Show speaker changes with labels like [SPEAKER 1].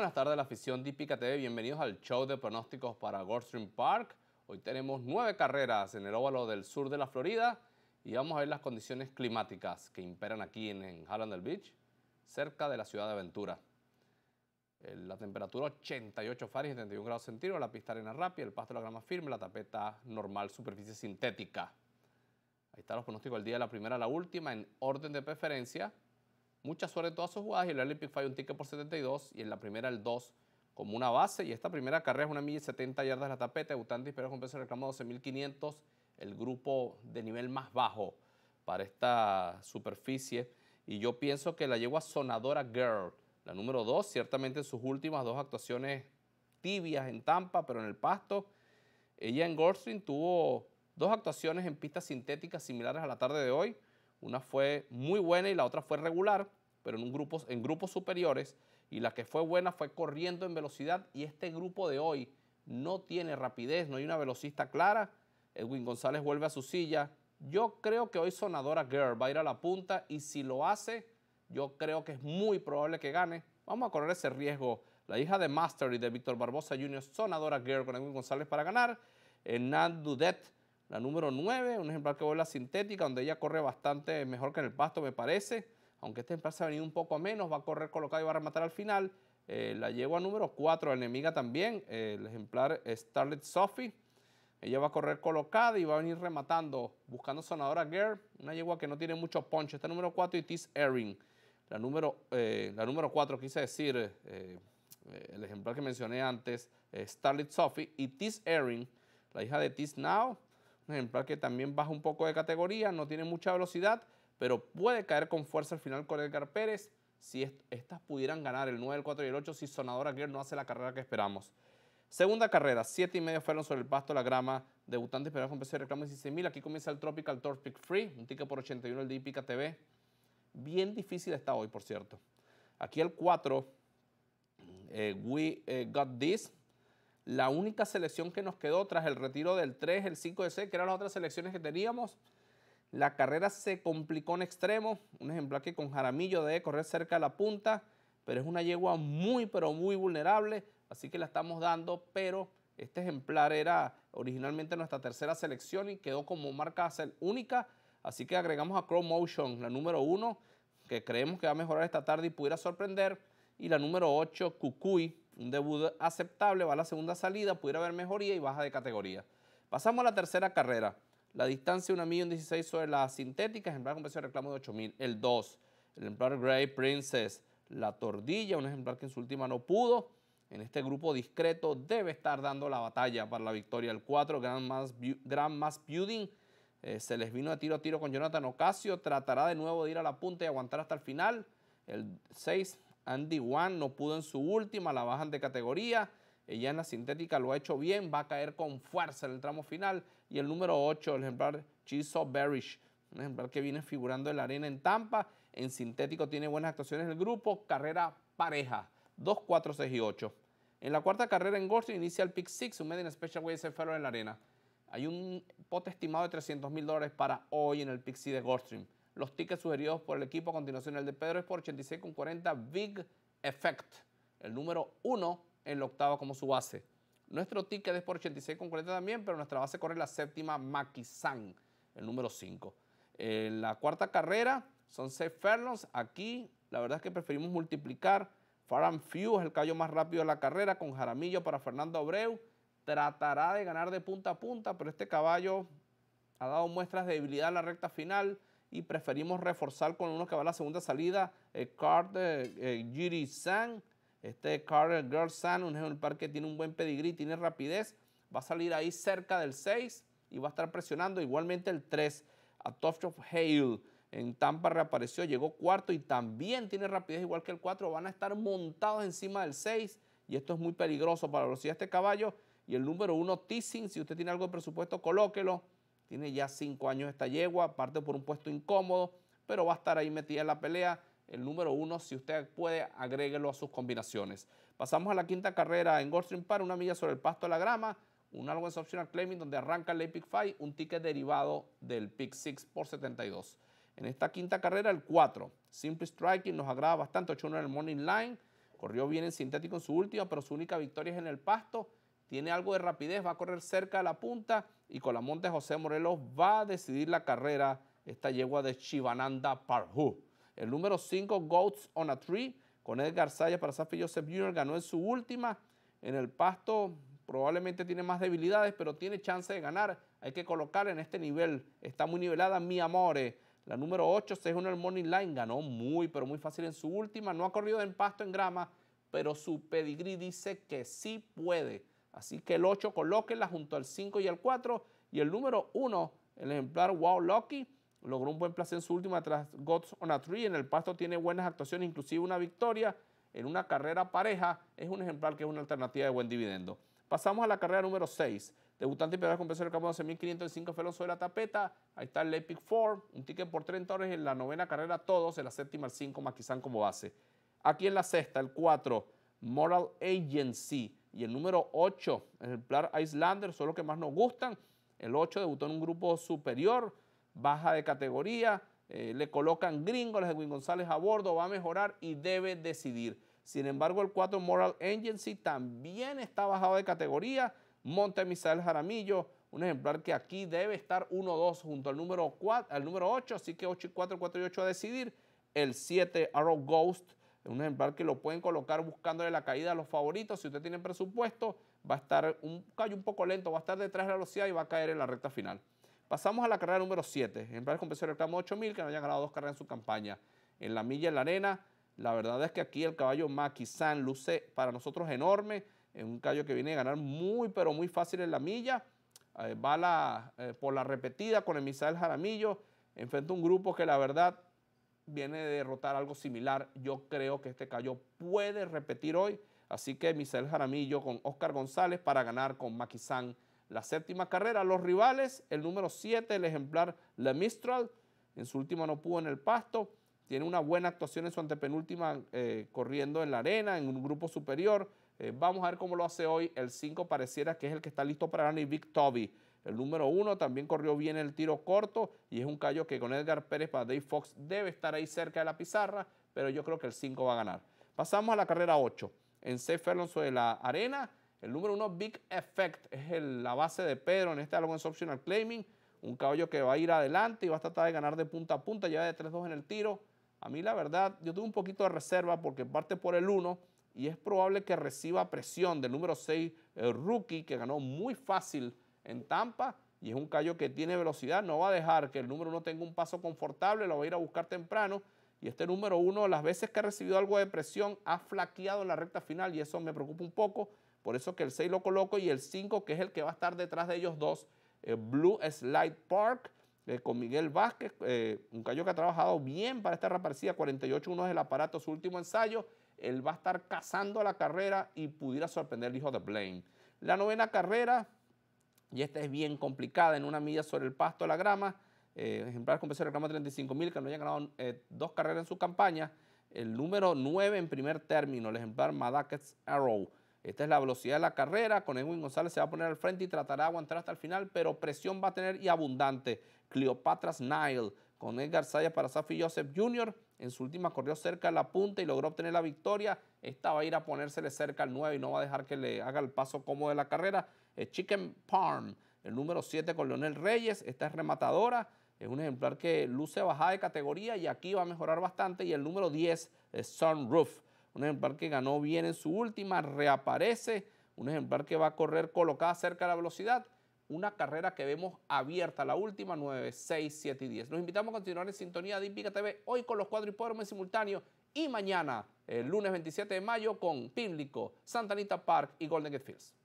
[SPEAKER 1] buenas tardes a la afición de TV. Bienvenidos al show de pronósticos para Goldstream Park. Hoy tenemos nueve carreras en el óvalo del sur de la Florida y vamos a ver las condiciones climáticas que imperan aquí en, en Beach, cerca de la ciudad de Ventura. La temperatura 88 Fahrenheit, 71 grados centígrados, la pista arena rápida, el pasto de la grama firme, la tapeta normal, superficie sintética. Ahí están los pronósticos del día la primera a la última en orden de preferencia mucha suerte en todas sus jugadas y la Olympic falló un ticket por 72 y en la primera el 2 como una base. Y esta primera carrera es una milla y 70 yardas la tapeta. Debutantes pero con peso de 12.500, el grupo de nivel más bajo para esta superficie. Y yo pienso que la yegua Sonadora Girl, la número 2, ciertamente en sus últimas dos actuaciones tibias en Tampa, pero en el pasto. Ella en Goldstream tuvo dos actuaciones en pistas sintéticas similares a la tarde de hoy. Una fue muy buena y la otra fue regular, pero en, grupos, en grupos superiores. Y la que fue buena fue corriendo en velocidad. Y este grupo de hoy no tiene rapidez, no hay una velocista clara. Edwin González vuelve a su silla. Yo creo que hoy Sonadora Girl va a ir a la punta y si lo hace, yo creo que es muy probable que gane. Vamos a correr ese riesgo. La hija de Mastery de Víctor Barbosa Jr., Sonadora Girl con Edwin González para ganar. Hernán Dudet la número 9, un ejemplar que la sintética, donde ella corre bastante mejor que en el pasto, me parece. Aunque este ejemplar se ha venido un poco menos, va a correr colocada y va a rematar al final. Eh, la yegua número 4, enemiga también, el ejemplar Starlet Sophie. Ella va a correr colocada y va a venir rematando, buscando sonadora Girl, una yegua que no tiene mucho punch. Esta número 4 y Tis Erin. La número, eh, la número 4, quise decir, eh, el ejemplar que mencioné antes, Starlet Sophie y Tis Erin, la hija de Tis Now ejemplar que también baja un poco de categoría, no tiene mucha velocidad, pero puede caer con fuerza al final con Edgar Pérez. Si estas pudieran ganar el 9, el 4 y el 8, si Sonadora Gear no hace la carrera que esperamos. Segunda carrera, 7 y medio fueron sobre el pasto, la grama, debutantes, pero con peso de reclamo 16.000. Aquí comienza el Tropical Tour Pick Free, un ticket por 81 el de Ipica TV. Bien difícil está hoy, por cierto. Aquí el 4, eh, We eh, Got This, la única selección que nos quedó tras el retiro del 3, el 5 de C, que eran las otras selecciones que teníamos. La carrera se complicó en extremo, un ejemplar que con Jaramillo debe correr cerca de la punta, pero es una yegua muy, pero muy vulnerable, así que la estamos dando, pero este ejemplar era originalmente nuestra tercera selección y quedó como marca única, así que agregamos a Crow Motion, la número 1, que creemos que va a mejorar esta tarde y pudiera sorprender, y la número 8, Cucuy, un debut aceptable, va a la segunda salida, pudiera haber mejoría y baja de categoría. Pasamos a la tercera carrera. La distancia 1 millón 16 sobre la sintética, ejemplar con precio de reclamo de 8000. El 2, el ejemplar Grey Princess, la tordilla, un ejemplar que en su última no pudo. En este grupo discreto debe estar dando la batalla para la victoria. El 4, Grand Mass, Grand eh, se les vino de tiro a tiro con Jonathan Ocasio. Tratará de nuevo de ir a la punta y aguantar hasta el final. El 6, Andy Wan no pudo en su última, la bajan de categoría. Ella en la sintética lo ha hecho bien, va a caer con fuerza en el tramo final. Y el número 8, el ejemplar Chiso Berish, un ejemplar que viene figurando en la arena en Tampa. En sintético tiene buenas actuaciones el grupo, carrera pareja, 2, 4, 6 y 8. En la cuarta carrera en Goldstream inicia el pick 6, un Median Special Way Ferro en la arena. Hay un pote estimado de 300 mil dólares para hoy en el Pixie de Goldstream. Los tickets sugeridos por el equipo a continuación, el de Pedro es por 86,40 Big Effect, el número 1 en la octava como su base. Nuestro ticket es por 86,40 también, pero nuestra base corre la séptima Makisan, el número 5. En la cuarta carrera son seis fernos. Aquí la verdad es que preferimos multiplicar. Faran Few es el caballo más rápido de la carrera con Jaramillo para Fernando Abreu. Tratará de ganar de punta a punta, pero este caballo ha dado muestras de debilidad en la recta final y preferimos reforzar con uno que va a la segunda salida, eh, Card eh, San. Este Carter Girl San, un parque que tiene un buen pedigrí, tiene rapidez, va a salir ahí cerca del 6 y va a estar presionando igualmente el 3 a Top of Hale. En Tampa reapareció, llegó cuarto y también tiene rapidez igual que el 4. Van a estar montados encima del 6 y esto es muy peligroso para la velocidad de este caballo. Y el número 1, Tissing, si usted tiene algo de presupuesto, colóquelo. Tiene ya cinco años esta yegua, parte por un puesto incómodo, pero va a estar ahí metida en la pelea. El número uno, si usted puede, agréguelo a sus combinaciones. Pasamos a la quinta carrera en Goldstream Park, una milla sobre el pasto de la grama, un es Optional Claiming donde arranca el Epic Five, un ticket derivado del Pick six por 72. En esta quinta carrera, el 4, Simple Striking, nos agrada bastante, 8-1 en el Morning Line, corrió bien en sintético en su última, pero su única victoria es en el pasto tiene algo de rapidez, va a correr cerca de la punta y con la monta José Morelos va a decidir la carrera esta yegua de Chivananda Parhu. El número 5, Goats on a Tree, con Edgar Sayas para Safi Joseph Jr. ganó en su última. En el pasto probablemente tiene más debilidades, pero tiene chance de ganar. Hay que colocar en este nivel. Está muy nivelada Mi Amore. La número 8, 6 Morning Line, ganó muy, pero muy fácil en su última. No ha corrido en pasto, en grama, pero su pedigrí dice que sí puede. Así que el 8 colóquenla junto al 5 y al 4. Y el número 1, el ejemplar Wow Lucky, logró un buen placer en su última tras Gods on a Tree. En el pasto tiene buenas actuaciones, inclusive una victoria. En una carrera pareja es un ejemplar que es una alternativa de buen dividendo. Pasamos a la carrera número 6. Debutante y el con peso del campo 12.505 felos sobre la tapeta. Ahí está el Epic Four, un ticket por 30 dólares en la novena carrera todos, en la séptima al 5, quizás como base. Aquí en la sexta, el 4, Moral Agency. Y el número 8, el ejemplar Islander, son los que más nos gustan. El 8 debutó en un grupo superior, baja de categoría, eh, le colocan gringos, de Edwin González a bordo, va a mejorar y debe decidir. Sin embargo, el 4 Moral Agency también está bajado de categoría. Monte Misael Jaramillo, un ejemplar que aquí debe estar 1-2 junto al número, 4, al número 8, así que 8 y 4, 4 y 8 a decidir. El 7 Arrow Ghost un ejemplar que lo pueden colocar buscándole la caída a los favoritos. Si usted tiene presupuesto, va a estar un callo un poco lento, va a estar detrás de la velocidad y va a caer en la recta final. Pasamos a la carrera número 7. Ejemplar con peso de reclamo 8000 que no haya ganado dos carreras en su campaña. En la milla en la arena, la verdad es que aquí el caballo Maki San luce para nosotros enorme. Es un callo que viene a ganar muy, pero muy fácil en la milla. Eh, va eh, por la repetida con el Misael Jaramillo. Enfrenta un grupo que la verdad viene de derrotar algo similar. Yo creo que este Cayó puede repetir hoy. Así que Michel Jaramillo con Oscar González para ganar con Maquizán la séptima carrera. Los rivales, el número 7, el ejemplar le Mistral, en su última no pudo en el pasto. Tiene una buena actuación en su antepenúltima eh, corriendo en la arena, en un grupo superior. Eh, vamos a ver cómo lo hace hoy. El 5 pareciera que es el que está listo para ganar y Big Toby. El número uno también corrió bien el tiro corto y es un callo que con Edgar Pérez para Dave Fox debe estar ahí cerca de la pizarra, pero yo creo que el 5 va a ganar. Pasamos a la carrera 8. En C. Ferlonso de la Arena, el número uno Big Effect es la base de Pedro en este Alonso Optional Claiming. Un caballo que va a ir adelante y va a tratar de ganar de punta a punta, lleva de 3-2 en el tiro. A mí la verdad, yo tuve un poquito de reserva porque parte por el 1 y es probable que reciba presión del número 6, rookie, que ganó muy fácil en Tampa y es un callo que tiene velocidad, no va a dejar que el número uno tenga un paso confortable, lo va a ir a buscar temprano. Y este número uno, las veces que ha recibido algo de presión, ha flaqueado en la recta final y eso me preocupa un poco. Por eso que el 6 lo coloco y el 5, que es el que va a estar detrás de ellos dos, eh, Blue Slide Park, eh, con Miguel Vázquez, eh, un callo que ha trabajado bien para esta reaparecida, 48-1 es el aparato, su último ensayo. Él va a estar cazando la carrera y pudiera sorprender el hijo de Blaine. La novena carrera, y esta es bien complicada, en una milla sobre el pasto de la grama, El eh, ejemplar con peso de grama que no haya ganado eh, dos carreras en su campaña, el número 9 en primer término, el ejemplar Madakets Arrow. Esta es la velocidad de la carrera, con Edwin González se va a poner al frente y tratará de aguantar hasta el final, pero presión va a tener y abundante. Cleopatras Nile, con Edgar Sayas para Safi Joseph Jr., en su última corrió cerca de la punta y logró obtener la victoria. Esta va a ir a ponérsele cerca al 9 y no va a dejar que le haga el paso cómodo de la carrera. es eh, Chicken Parm, el número 7 con Leonel Reyes. Esta es rematadora. Es un ejemplar que luce bajada de categoría y aquí va a mejorar bastante. Y el número 10, eh, Sunroof. Un ejemplar que ganó bien en su última, reaparece. Un ejemplar que va a correr colocada cerca de la velocidad una carrera que vemos abierta, la última 9, 6, 7 y 10. Nos invitamos a continuar en sintonía de Impica TV hoy con los cuatro hipódromos simultáneos y mañana, el lunes 27 de mayo, con Pimlico, Santa Anita Park y Golden Gate Fields.